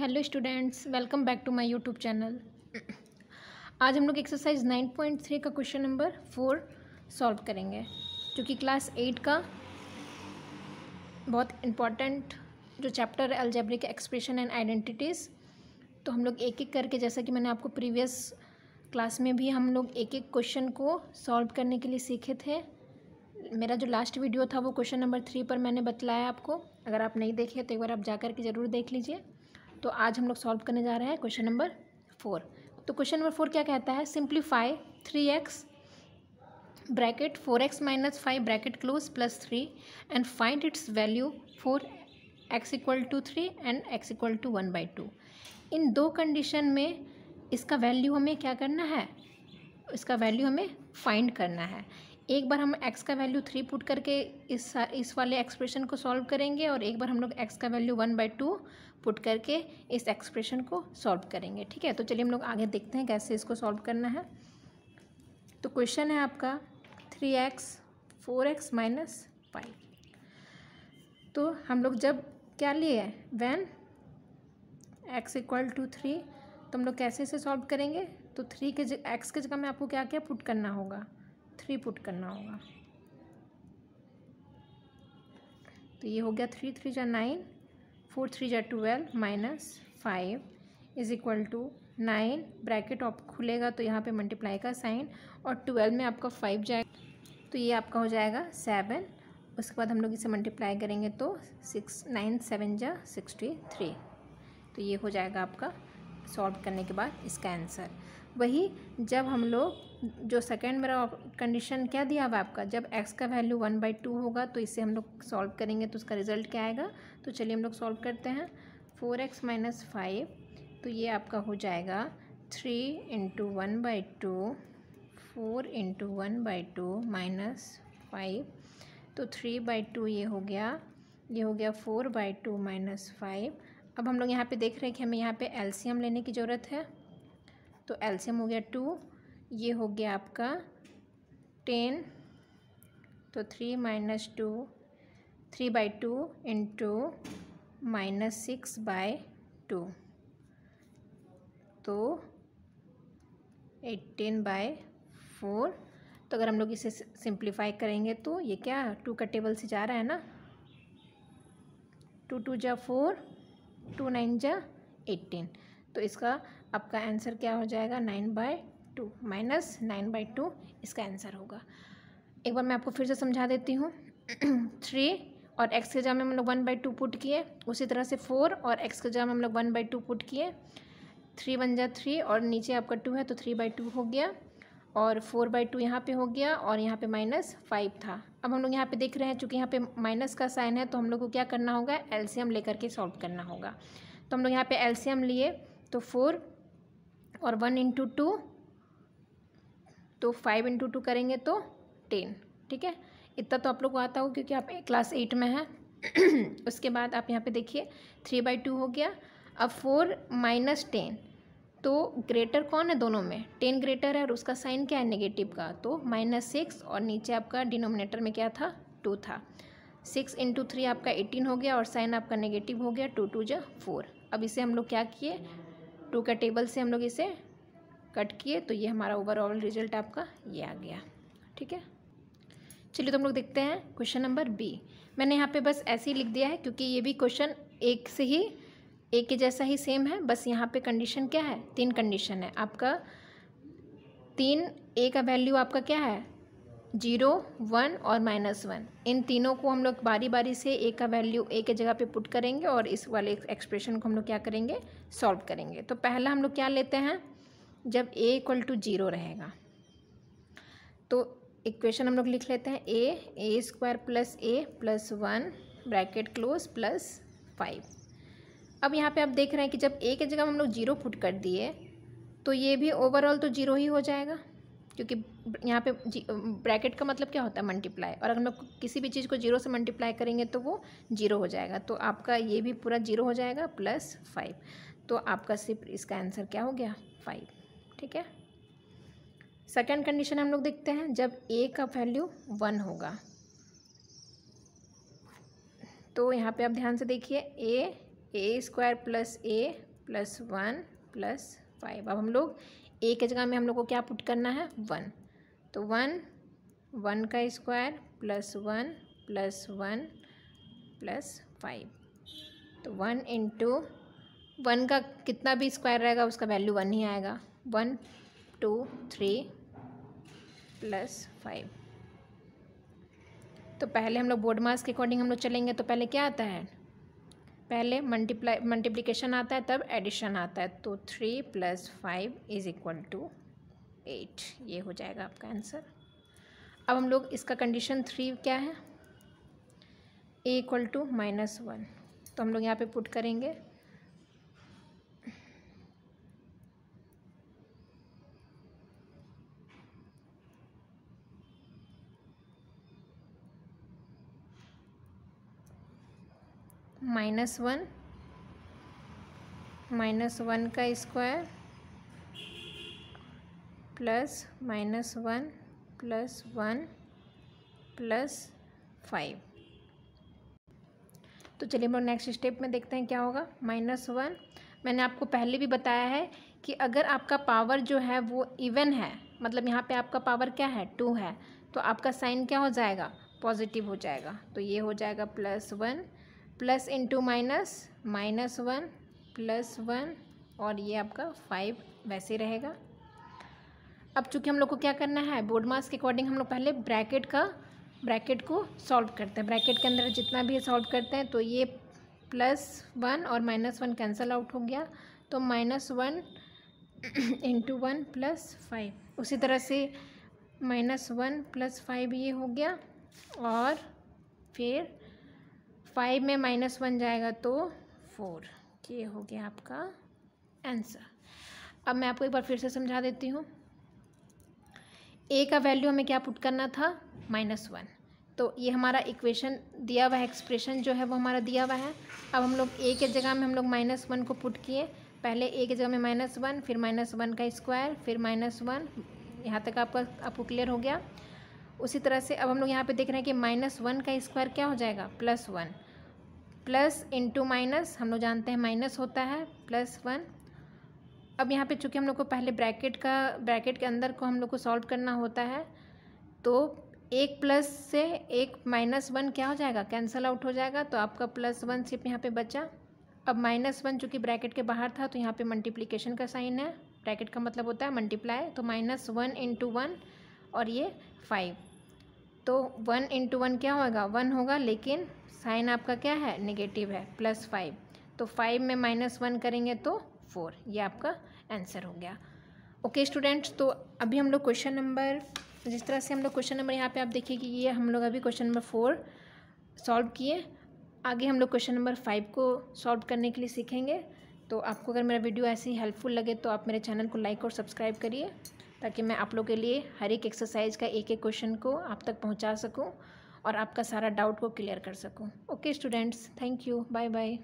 hello students welcome back to my YouTube channel आज हम लोग एक्सरसाइज नाइन पॉइंट थ्री का क्वेश्चन नंबर फोर सॉल्व करेंगे क्योंकि क्लास एट का बहुत इम्पॉर्टेंट जो चैप्टर है अल्जेब्रिक एक्सप्रेशन एंड आइडेंटिटीज़ तो हम लोग एक एक करके जैसा कि मैंने आपको प्रीवियस क्लास में भी हम लोग एक एक क्वेश्चन को सॉल्व करने के लिए सीखे थे मेरा जो लास्ट वीडियो था वो क्वेश्चन नंबर थ्री पर मैंने बतलाया आपको अगर आप नहीं देखे तो एक बार आप जा कर के ज़रूर देख लीजिए तो आज हम लोग सॉल्व करने जा रहे हैं क्वेश्चन नंबर फोर तो क्वेश्चन नंबर फोर क्या कहता है simplify three x bracket four x minus five bracket close plus three and find its value four x equal to three and x equal to one by two इन दो condition में इसका value हमें क्या करना है इसका वैल्यू हमें फाइंड करना है एक बार हम x का वैल्यू थ्री पुट करके इस इस वाले एक्सप्रेशन को सॉल्व करेंगे और एक बार हम लोग x का value one by two put करके इस एक्सप्रेशन को सॉल्व करेंगे ठीक है तो चलिए हम लोग आगे देखते हैं कैसे इसको सॉल्व करना है तो क्वेश्चन है आपका three x four x minus five तो हम लोग जब क्या लिए when x equal to three तो हम लोग कैसे इसे सॉल्व करेंगे तो थ्री के एक्स के जगह में आपको क्या क्या पुट करना होगा थ्री पुट करना होगा तो ये हो गया थ्री थ्री जा नाइन फोर थ्री जा twelve minus five is equal to nine bracket ऑप खुलेगा तो यहाँ पे मल्टीप्लाई का साइन और ट्वेल्व में आपका फाइव जाएगा तो ये आपका हो जाएगा सेवन उसके बाद हम लोग इसे मल्टीप्लाई करेंगे तो सिक्स नाइन सेवन जा सिक्सटी थ्री तो ये हो जाएगा आपका सॉल्व करने के बाद इसका आंसर वही जब हम लोग जो सेकेंड मेरा कंडीशन क्या दिया हुआ आपका जब एक्स का वैल्यू वन बाई टू होगा तो इसे हम लोग सॉल्व करेंगे तो उसका रिजल्ट क्या आएगा तो चलिए हम लोग सॉल्व करते हैं फोर एक्स माइनस फाइव तो ये आपका हो जाएगा three into one by two four into one by two minus five तो थ्री बाई टू ये हो गया ये हो गया four by two minus five अब हम लोग यहाँ पे देख रहे हैं कि हमें यहाँ पे एलसीएम लेने की ज़रूरत है तो एलसीएम हो गया टू ये हो गया आपका टेन तो three minus two three by two into minus six by two तो एट्टीन बाय फोर तो अगर हम लोग इसे सिंप्लीफाई करेंगे तो ये क्या टू का टेबल से जा रहा है ना टू टू जा फोर टू नाइन जा एटीन तो इसका आपका आंसर क्या हो जाएगा nine by two minus nine by two इसका आंसर होगा एक बार मैं आपको फिर से समझा देती हूँ थ्री और एक्स के जगह में हम लोग वन बाई टू पुट किए उसी तरह से फोर और एक्स के जगह में हम लोग वन बाई टू पुट किए थ्री वन जा थ्री और नीचे आपका टू है तो थ्री बाई टू हो गया और फोर बाई टू यहाँ पर हो गया और यहाँ पे माइनस फाइव था अब हम लोग यहाँ पे देख रहे हैं चूँकि यहाँ पे माइनस का साइन है तो हम लोग को क्या करना होगा एलसीएम लेकर के सॉल्व करना होगा तो हम लोग यहाँ पे एलसीएम लिए तो फोर और वन इंटू टू तो फाइव इंटू टू करेंगे तो टेन ठीक है इतना तो आप लोग को आता हो क्योंकि आप क्लास एट में हैं उसके बाद आप यहाँ पे देखिए थ्री बाई टू हो गया अब फोर माइनस टेन तो ग्रेटर कौन है दोनों में टेन ग्रेटर है और उसका साइन क्या है नेगेटिव का तो माइनस सिक्स और नीचे आपका डिनोमिनेटर में क्या था टू था सिक्स इंटू थ्री आपका एटीन हो गया और साइन आपका नेगेटिव हो गया टू टू जो फोर अब इसे हम लोग क्या किए टू का टेबल से हम लोग इसे कट किए तो ये हमारा ओवरऑल रिजल्ट आपका ये आ गया ठीक है चलिए तो हम लोग देखते हैं क्वेश्चन नंबर बी मैंने यहाँ पे बस ऐसे ही लिख दिया है क्योंकि ये भी क्वेश्चन एक से ही एक के जैसा ही सेम है बस यहाँ पे कंडीशन क्या है तीन कंडीशन है आपका तीन ए का वैल्यू आपका क्या है जीरो वन और माइनस वन इन तीनों को हम लोग बारी बारी से ए का वैल्यू ए के जगह पे पुट करेंगे और इस वाले एक्सप्रेशन को हम लोग क्या करेंगे सॉल्व करेंगे तो पहला हम लोग क्या लेते हैं जब ए इक्वल टू जीरो रहेगा तो इक्वेशन हम लोग लिख लेते हैं a a square plus a plus one bracket close plus five अब यहाँ पे आप देख रहे हैं कि जब ए की जगह हम लोग जीरो पुट कर दिए तो ये भी ओवरऑल तो जीरो ही हो जाएगा क्योंकि यहाँ पे ब्रैकेट का मतलब क्या होता है मल्टीप्लाई और अगर हम लोग किसी भी चीज़ को जीरो से मल्टीप्लाई करेंगे तो वो जीरो हो जाएगा तो आपका ये भी पूरा जीरो हो जाएगा प्लस फाइव तो आपका सिर्फ इसका आंसर क्या हो गया फाइव ठीक है सेकेंड कंडीशन हम लोग देखते हैं जब ए का वैल्यू वन होगा तो यहाँ पे आप ध्यान से देखिए a a square plus a plus one plus five अब हम लोग ए के जगह में हम लोग को क्या पुट करना है वन तो वन वन का square plus one plus one plus five तो वन इंटू वन का कितना भी स्क्वायर रहेगा उसका वैल्यू वन ही आएगा one two three plus five तो पहले हम लोग बोर्ड मास के अकॉर्डिंग हम लोग चलेंगे तो पहले क्या आता है पहले मल्टीप्लाई मल्टीप्लिकेशन आता है तब एडिशन आता है तो three plus five is equal to eight ये हो जाएगा आपका आंसर अब हम लोग इसका कंडीशन थ्री क्या है a equal to minus one तो हम लोग यहाँ पे पुट करेंगे माइनस वन माइनस वन का square plus minus one plus one plus five तो चलिए हम लोग नेक्स्ट स्टेप में देखते हैं क्या होगा माइनस वन मैंने आपको पहले भी बताया है कि अगर आपका पावर जो है वो इवन है मतलब यहाँ पे आपका पावर क्या है टू है तो आपका साइन क्या हो जाएगा पॉजिटिव हो जाएगा तो ये हो जाएगा plus one plus into minus minus one plus one और ये आपका फाइव वैसे रहेगा अब चूंकि हम लोग को क्या करना है बोर्ड मास के अकॉर्डिंग हम लोग पहले ब्रैकेट का ब्रैकेट को सॉल्व करते हैं ब्रैकेट के अंदर जितना भी सॉल्व करते हैं तो ये प्लस वन और माइनस वन कैंसल आउट हो गया तो minus one into one plus five उसी तरह से माइनस वन प्लस फाइव ये हो गया और फिर फाइव में माइनस वन जाएगा तो फोर ये हो गया आपका आंसर अब मैं आपको एक बार फिर से समझा देती हूँ ए का वैल्यू हमें क्या पुट करना था माइनस वन तो ये हमारा इक्वेशन दिया हुआ है एक्सप्रेशन जो है वो हमारा दिया हुआ है अब हम लोग ए के जगह में हम लोग माइनस वन को पुट किए पहले ए के जगह में माइनस वन फिर माइनस वन का स्क्वायर फिर माइनस वन यहाँ तक आपका आपको क्लियर हो गया उसी तरह से अब हम लोग यहाँ पे देख रहे हैं कि माइनस वन का स्क्वायर क्या हो जाएगा plus one plus into minus हम लोग जानते हैं माइनस होता है प्लस वन अब यहाँ पे चूंकि हम लोग को पहले ब्रैकेट का ब्रैकेट के अंदर को हम लोग को सॉल्व करना होता है तो एक प्लस से एक माइनस वन क्या हो जाएगा कैंसल आउट हो जाएगा तो आपका प्लस वन सिर्फ यहाँ पे बचा अब माइनस वन चूँकि ब्रैकेट के बाहर था तो यहाँ पे मल्टीप्लिकेशन का साइन है ब्रैकेट का मतलब होता है मल्टीप्लाई तो माइनस वन इंटू वन और ये फाइव तो वन इंटू वन क्या होगा वन होगा लेकिन साइन आपका क्या है नेगेटिव है प्लस फाइव तो फाइव में माइनस वन करेंगे तो फोर ये आपका आंसर हो गया ओके स्टूडेंट्स तो अभी हम लोग क्वेश्चन नंबर जिस तरह से हम लोग क्वेश्चन नंबर यहाँ पे आप देखिए कि ये हम लोग अभी क्वेश्चन नंबर फोर सॉल्व किए आगे हम लोग क्वेश्चन नंबर फाइव को सॉल्व करने के लिए सीखेंगे तो आपको अगर मेरा वीडियो ऐसे ही हेल्पफुल लगे तो आप मेरे चैनल को लाइक और सब्सक्राइब करिए ताकि मैं आप लोग के लिए हर एक एक्सरसाइज का एक एक क्वेश्चन को आप तक पहुंचा सकूं और आपका सारा डाउट को क्लियर कर सकूं okay students thank you bye bye